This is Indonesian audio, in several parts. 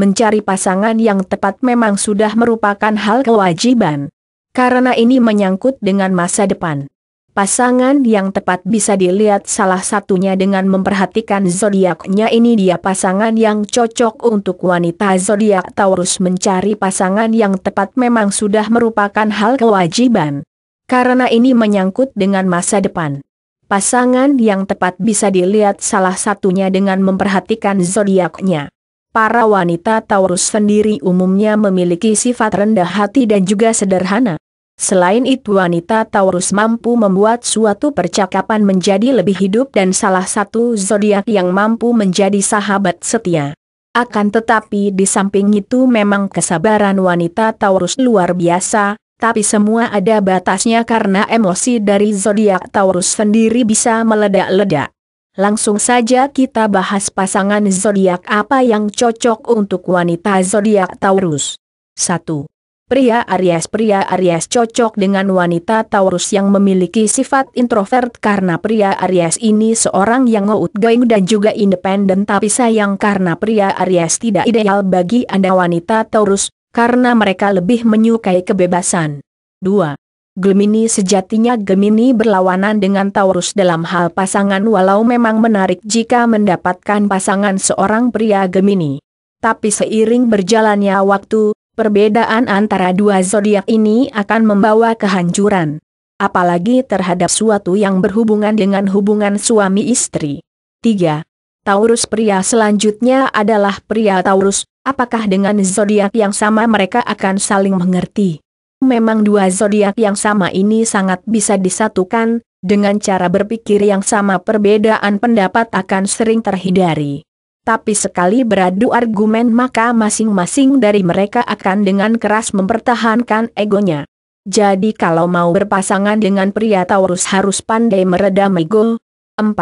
mencari pasangan yang tepat memang sudah merupakan hal kewajiban. Karena ini menyangkut dengan masa depan. Pasangan yang tepat bisa dilihat salah satunya dengan memperhatikan zodiaknya ini dia pasangan yang cocok untuk wanita zodiak Taurus mencari pasangan yang tepat memang sudah merupakan hal kewajiban. Karena ini menyangkut dengan masa depan. Pasangan yang tepat bisa dilihat salah satunya dengan memperhatikan zodiaknya. Para wanita Taurus sendiri umumnya memiliki sifat rendah hati dan juga sederhana. Selain itu wanita Taurus mampu membuat suatu percakapan menjadi lebih hidup dan salah satu zodiak yang mampu menjadi sahabat setia. Akan tetapi di samping itu memang kesabaran wanita Taurus luar biasa, tapi semua ada batasnya karena emosi dari zodiak Taurus sendiri bisa meledak-ledak. Langsung saja kita bahas pasangan zodiak apa yang cocok untuk wanita zodiak Taurus. 1. Pria Aries Pria Aries cocok dengan wanita Taurus yang memiliki sifat introvert karena pria Aries ini seorang yang outgoing dan juga independen tapi sayang karena pria Aries tidak ideal bagi Anda wanita Taurus, karena mereka lebih menyukai kebebasan. 2. Gemini sejatinya Gemini berlawanan dengan Taurus dalam hal pasangan walau memang menarik jika mendapatkan pasangan seorang pria Gemini. Tapi seiring berjalannya waktu, perbedaan antara dua zodiak ini akan membawa kehancuran. Apalagi terhadap suatu yang berhubungan dengan hubungan suami istri. 3. Taurus pria selanjutnya adalah pria Taurus, apakah dengan zodiak yang sama mereka akan saling mengerti? Memang dua zodiak yang sama ini sangat bisa disatukan, dengan cara berpikir yang sama perbedaan pendapat akan sering terhindari. Tapi sekali beradu argumen maka masing-masing dari mereka akan dengan keras mempertahankan egonya. Jadi kalau mau berpasangan dengan pria Taurus harus pandai meredam ego. 4.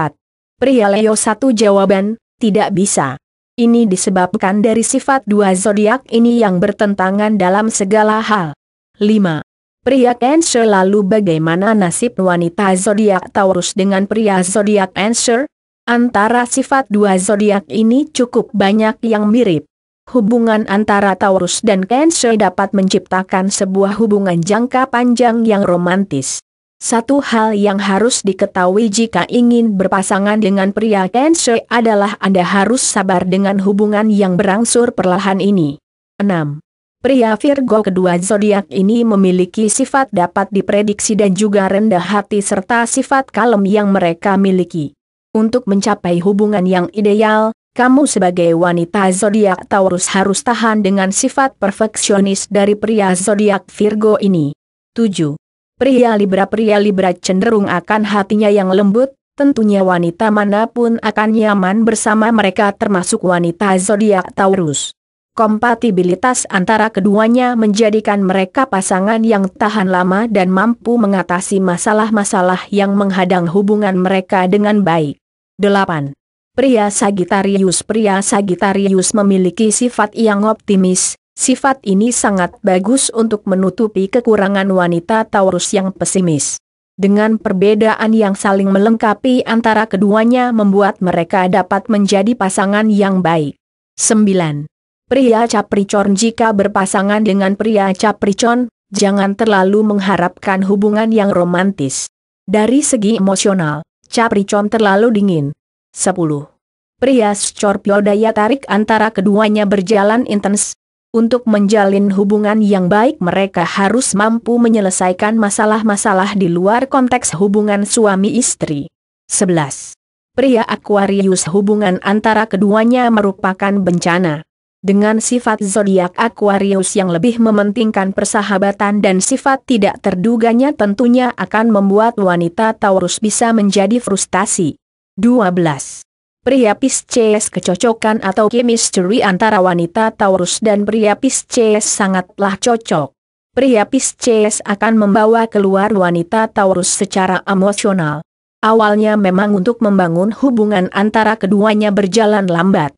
Pria Leo satu jawaban, tidak bisa. Ini disebabkan dari sifat dua zodiak ini yang bertentangan dalam segala hal. 5. Pria Cancer lalu bagaimana nasib wanita zodiak Taurus dengan pria zodiak Cancer? Antara sifat dua zodiak ini cukup banyak yang mirip. Hubungan antara Taurus dan Cancer dapat menciptakan sebuah hubungan jangka panjang yang romantis. Satu hal yang harus diketahui jika ingin berpasangan dengan pria Cancer adalah Anda harus sabar dengan hubungan yang berangsur perlahan ini. 6. Pria Virgo kedua zodiak ini memiliki sifat dapat diprediksi dan juga rendah hati serta sifat kalem yang mereka miliki. Untuk mencapai hubungan yang ideal, kamu sebagai wanita zodiak Taurus harus tahan dengan sifat perfeksionis dari pria zodiak Virgo ini. 7. Pria Libra Pria Libra cenderung akan hatinya yang lembut, tentunya wanita manapun akan nyaman bersama mereka termasuk wanita zodiak Taurus. Kompatibilitas antara keduanya menjadikan mereka pasangan yang tahan lama dan mampu mengatasi masalah-masalah yang menghadang hubungan mereka dengan baik. 8. Pria Sagittarius Pria Sagitarius memiliki sifat yang optimis, sifat ini sangat bagus untuk menutupi kekurangan wanita Taurus yang pesimis. Dengan perbedaan yang saling melengkapi antara keduanya membuat mereka dapat menjadi pasangan yang baik. 9. Pria Capricorn jika berpasangan dengan pria Capricorn jangan terlalu mengharapkan hubungan yang romantis. Dari segi emosional, Capricorn terlalu dingin. 10. Pria Scorpio daya tarik antara keduanya berjalan intens. Untuk menjalin hubungan yang baik mereka harus mampu menyelesaikan masalah-masalah di luar konteks hubungan suami istri. 11. Pria Aquarius hubungan antara keduanya merupakan bencana dengan sifat zodiak Aquarius yang lebih mementingkan persahabatan dan sifat tidak terduganya tentunya akan membuat wanita Taurus bisa menjadi frustasi. 12. Pria Pisces kecocokan atau chemistry antara wanita Taurus dan pria Pisces sangatlah cocok. Pria Pisces akan membawa keluar wanita Taurus secara emosional. Awalnya memang untuk membangun hubungan antara keduanya berjalan lambat.